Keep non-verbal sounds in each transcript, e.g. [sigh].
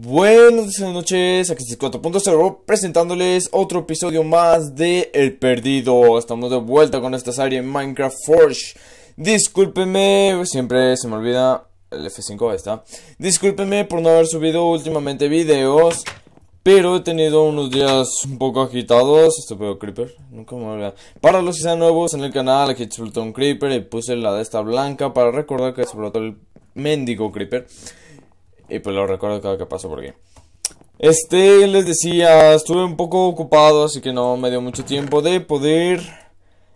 Buenas noches, aquí 4.0 presentándoles otro episodio más de El Perdido. Estamos de vuelta con esta serie Minecraft Forge. Discúlpeme, siempre se me olvida el F5 ahí está. Discúlpeme por no haber subido últimamente videos, pero he tenido unos días un poco agitados. pero Creeper, nunca me olvida. Para los que sean nuevos en el canal, aquí explotó un Creeper y puse la de esta blanca para recordar que explotó el mendigo Creeper. Y pues lo recuerdo cada que paso por aquí. Este, les decía, estuve un poco ocupado, así que no me dio mucho tiempo de poder...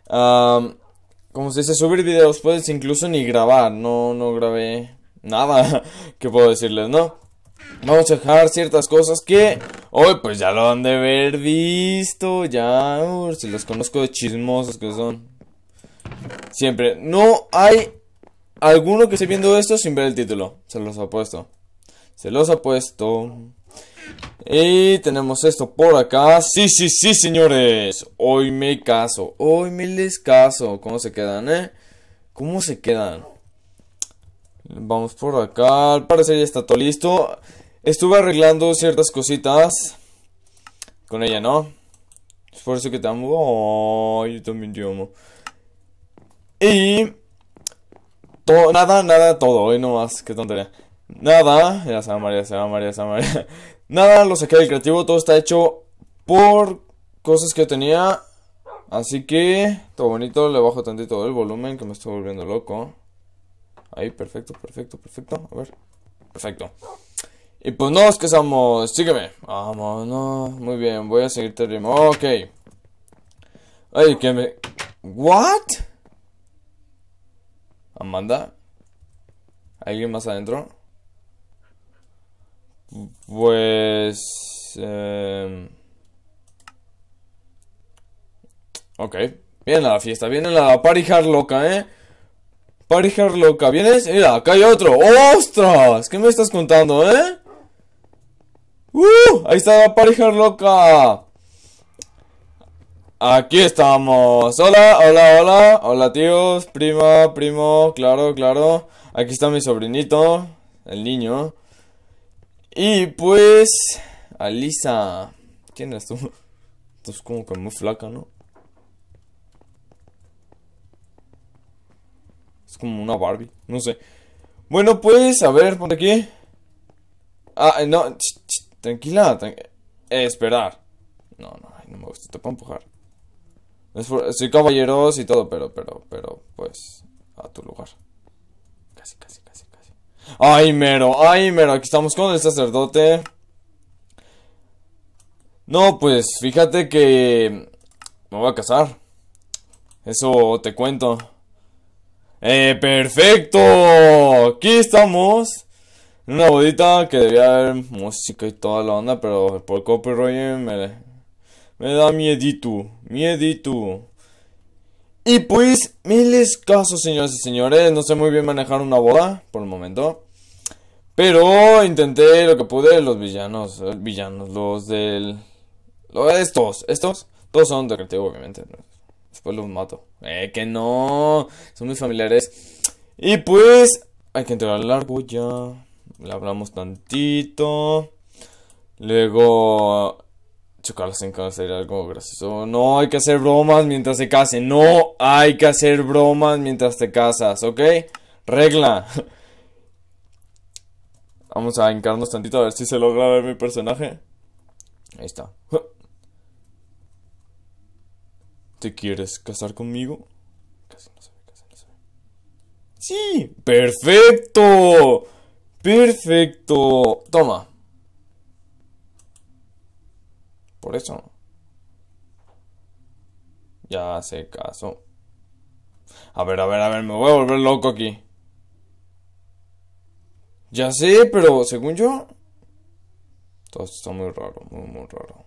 como se dice, subir videos, pues incluso ni grabar, no, no grabé nada [laughs] que puedo decirles, ¿no? Vamos a dejar ciertas cosas que hoy pues ya lo han de haber visto, ya, si los conozco de chismosos que son. Siempre, no hay alguno que esté viendo esto sin ver el título, se los puesto se los ha puesto. Y tenemos esto por acá. Sí, sí, sí, señores. Hoy me caso. Hoy me les caso. ¿Cómo se quedan, eh? ¿Cómo se quedan? Vamos por acá. Parece parecer ya está todo listo. Estuve arreglando ciertas cositas. Con ella, ¿no? Es por eso que te amo. Oh, yo también te amo. Y... Todo, nada, nada, todo. Hoy no más. Qué tontería. Nada, ya se va María, se va María, se va María. [laughs] Nada, lo saqué del creativo, todo está hecho por cosas que tenía. Así que, todo bonito, le bajo tantito el volumen que me estoy volviendo loco. Ahí, perfecto, perfecto, perfecto. A ver, perfecto. Y pues nos casamos, sígueme. Vámonos, muy bien, voy a seguirte ritmo. Ok. Ay, que me. ¿What? Amanda. ¿Alguien más adentro? Pues... Eh... Ok. Viene la fiesta, viene la party loca, ¿eh? Party loca. ¿Vienes? Mira, acá hay otro. ¡Ostras! ¿Qué me estás contando, eh? ¡Uh! Ahí está la party loca. Aquí estamos. Hola, hola, hola. Hola, tíos. Prima, primo. Claro, claro. Aquí está mi sobrinito. El niño. Y pues, Alisa. ¿Quién eres tú? Tú como que muy flaca, ¿no? Es como una Barbie, no sé. Bueno, pues, a ver, ponte aquí. Ah, eh, no, tranquila, eh, esperar. No, no, no me gusta, te puedo empujar. soy caballeros y todo, pero, pero, pero, pues, a tu lugar. Casi, casi. Ay, mero, ay, mero, aquí estamos con el sacerdote. No, pues fíjate que me voy a casar. Eso te cuento. Eh, perfecto. Aquí estamos. En una bodita que debía haber música y toda la onda, pero por copyright me, me da miedito. Miedito. Y pues, miles casos, señores y señores. No sé muy bien manejar una boda, por el momento. Pero intenté lo que pude. Los villanos, los eh, villanos, los del. estos, estos. Todos son de creativo, obviamente. Después los mato. Eh, que no. Son mis familiares. Y pues, hay que entrar al largo ya. Le hablamos tantito. Luego Chocarlos en casa era algo gracioso. No hay que hacer bromas mientras se casen. No hay que hacer bromas mientras te casas, ¿ok? Regla. [laughs] Vamos a hincarnos tantito a ver si se logra ver mi personaje. Ahí está. [laughs] ¿Te quieres casar conmigo? Casi no se ve, ¡Sí! ¡Perfecto! ¡Perfecto! Toma. Por eso. Ya se caso A ver, a ver, a ver, me voy a volver loco aquí. Ya sé, pero según yo... Todo está muy raro, muy, muy raro.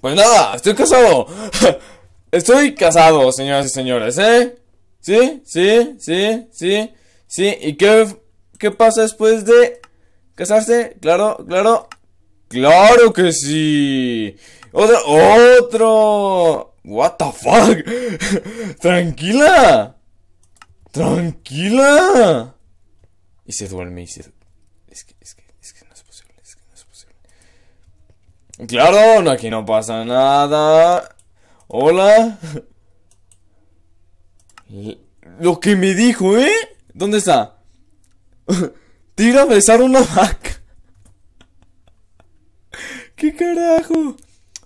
Pues nada, estoy casado. [laughs] estoy casado, señoras y señores, ¿eh? ¿Sí? ¿Sí? ¿Sí? ¿Sí? ¿Sí? ¿Y qué, qué pasa después de casarse? Claro, claro. ¡Claro que sí! ¡Otro! ¡Otro! ¡What the fuck! [laughs] ¡Tranquila! ¡Tranquila! Y se duerme y se... Es que, es que... Claro, aquí no pasa nada. Hola. Lo que me dijo, ¿eh? ¿Dónde está? [laughs] Tira a besar una vaca. [laughs] ¿Qué carajo?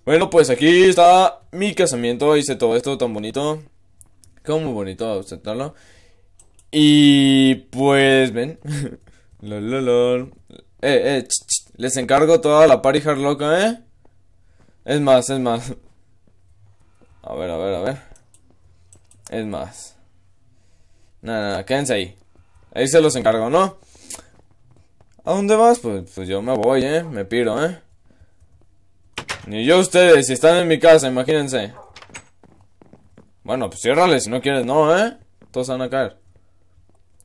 Bueno, pues aquí está mi casamiento. Hice todo esto tan bonito. Cómo bonito aceptarlo. Y pues, ven. [laughs] Eh, eh, les encargo toda la party loca, ¿eh? Es más, es más. A ver, a ver, a ver. Es más. Nada, nada, quédense ahí. Ahí se los encargo, ¿no? ¿A dónde vas? Pues, pues yo me voy, ¿eh? Me piro, ¿eh? Ni yo ustedes, si están en mi casa, imagínense. Bueno, pues ciérrale si no quieres, no, ¿eh? Todos van a caer.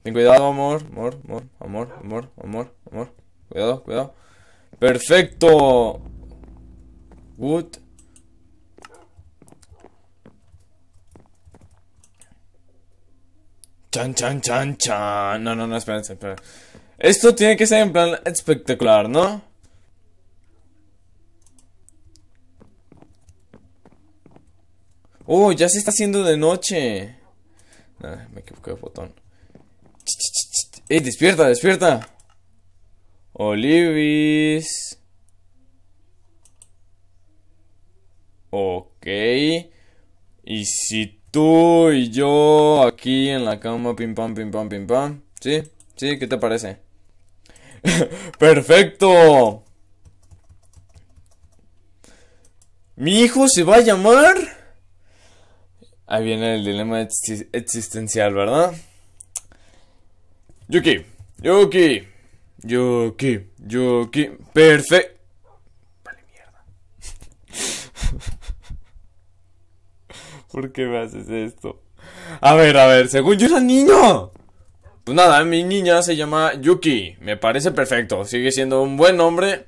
Ten cuidado, amor, amor, amor, amor, amor, amor. Cuidado, cuidado. Perfecto. Wood Chan, chan, chan, chan. No, no, no, espérense, Esto tiene que ser en plan espectacular, ¿no? Oh, ya se está haciendo de noche. Ah, me equivoqué de botón. ¡Eh, despierta, despierta! Olivis. Ok. Y si tú y yo aquí en la cama, pim pam, pim pam, pim pam. ¿Sí? ¿Sí? ¿Qué te parece? [laughs] ¡Perfecto! ¿Mi hijo se va a llamar? Ahí viene el dilema existencial, ¿verdad? Yuki, Yuki. Yuki, Yuki, Perfecto. Vale, mierda. [laughs] ¿Por qué me haces esto? A ver, a ver, según yo era niño. Pues nada, mi niña se llama Yuki. Me parece perfecto. Sigue siendo un buen nombre.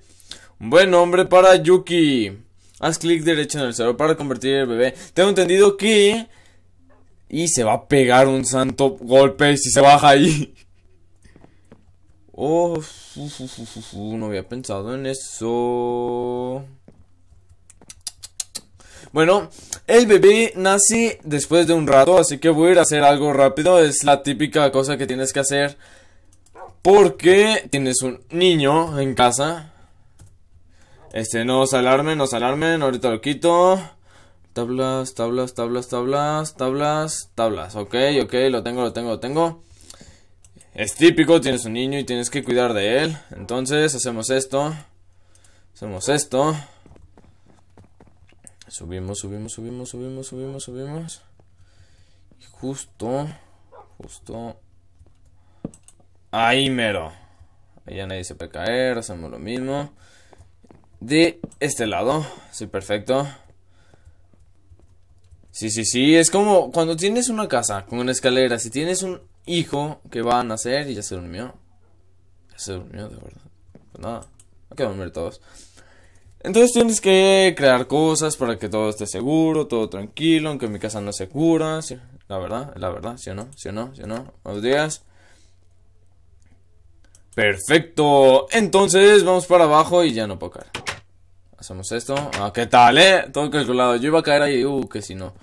Un buen nombre para Yuki. Haz clic derecho en el cerebro para convertir el bebé. Tengo entendido que. Y se va a pegar un santo golpe si se baja ahí. [laughs] no había pensado en eso. Bueno, el bebé nace después de un rato, así que voy a ir a hacer algo rápido. Es la típica cosa que tienes que hacer porque tienes un niño en casa. Este, no se alarmen, no se alarmen, ahorita lo quito. Tablas, tablas, tablas, tablas, tablas, tablas. Ok, ok, lo tengo, lo tengo, lo tengo es típico, tienes un niño y tienes que cuidar de él. Entonces hacemos esto. Hacemos esto. Subimos, subimos, subimos, subimos, subimos, subimos. Y justo, justo. Ahí mero. Ahí ya nadie se puede caer, hacemos lo mismo. De este lado, sí, perfecto. Sí, sí, sí, es como cuando tienes una casa con una escalera, si tienes un hijo que va a nacer y ya se durmió. Ya se durmió, de verdad. Pues nada, hay que dormir todos. Entonces tienes que crear cosas para que todo esté seguro, todo tranquilo, aunque mi casa no se segura. La verdad, la verdad, si o no? ¿Sí o no? ¿Sí o no? Buenos días. Perfecto. Entonces vamos para abajo y ya no puedo caer. Hacemos esto. Ah, ¿qué tal, eh? Todo calculado. Yo iba a caer ahí. Uh, que si no.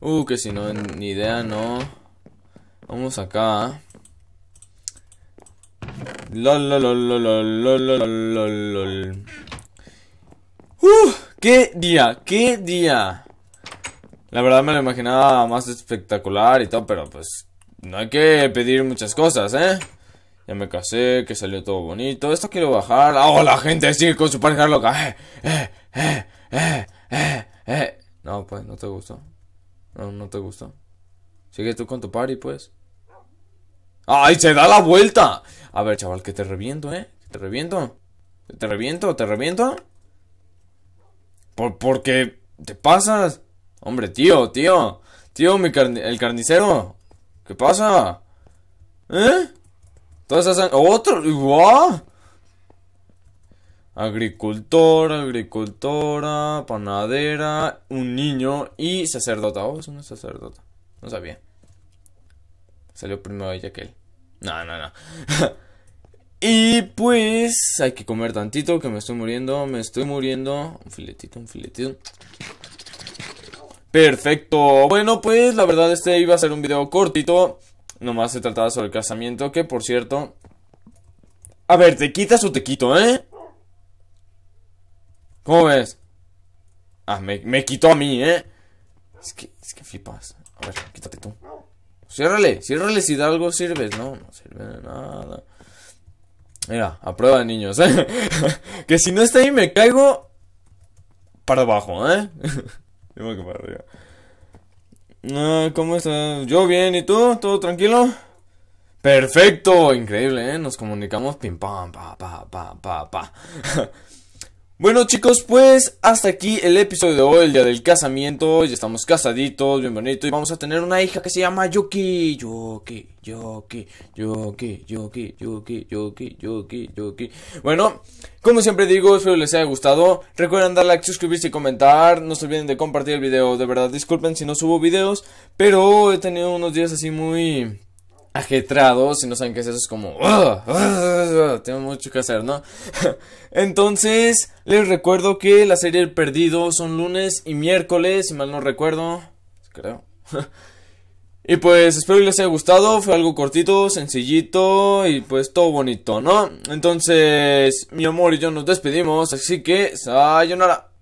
Uh, que si no. Ni idea, no. Vamos acá. Lol, lol, ¡Qué día! ¡Qué día! La verdad me lo imaginaba más espectacular y todo, pero pues no hay que pedir muchas cosas, ¿eh? Ya me casé, que salió todo bonito. Esto quiero bajar. ah la gente sigue con su pareja loca! eh, eh, eh, eh, eh. No, pues, no te gustó. No, no te gustó. Sigue tú con tu party, pues. ¡Ay, se da la vuelta! A ver, chaval, que te reviento, ¿eh? Te reviento. Te reviento, te reviento. Por, porque te pasas. Hombre, tío, tío. Tío, mi el carnicero. ¿Qué pasa? ¿Eh? Todas esas... ¡Otro! igual? Agricultor, agricultora, panadera, un niño y sacerdota. Oh, es una sacerdota. No sabía. Salió primero ella que él. No, no, no. [laughs] y pues hay que comer tantito que me estoy muriendo, me estoy muriendo. Un filetito, un filetito. Perfecto. Bueno, pues la verdad este iba a ser un video cortito. Nomás se trataba sobre el casamiento, que por cierto... A ver, ¿te quitas o te quito, eh? ¿Cómo ves? Ah, me, me quitó a mí, eh. Es que, es que flipas. A ver, quítate tú. Pues ciérrale, ciérrale si da algo sirves. No, no sirve de nada. Mira, a prueba, niños, ¿eh? [laughs] que si no está ahí me caigo para abajo, ¿eh? Tengo [laughs] que para arriba. Ah, ¿cómo estás? Yo bien, ¿y tú? ¿Todo tranquilo? Perfecto, increíble, ¿eh? Nos comunicamos pim pam, pa, pa, pa, pa, pa. [laughs] Bueno chicos, pues hasta aquí el episodio de hoy, el día del casamiento, ya estamos casaditos, bien bonito, y vamos a tener una hija que se llama Yuki, Yuki, Yuki, Yuki, Yuki, Yuki, Yuki, Yuki, Yuki. Bueno, como siempre digo, espero les haya gustado, recuerden darle like, suscribirse y comentar, no se olviden de compartir el video, de verdad, disculpen si no subo videos, pero he tenido unos días así muy ajetrados y no saben qué es eso, es como, tengo mucho que hacer, ¿no? [laughs] Entonces, les recuerdo que la serie El perdido son lunes y miércoles, si mal no recuerdo, creo. [laughs] Y pues espero que les haya gustado, fue algo cortito, sencillito y pues todo bonito, ¿no? Entonces, mi amor y yo nos despedimos, así que sayonara.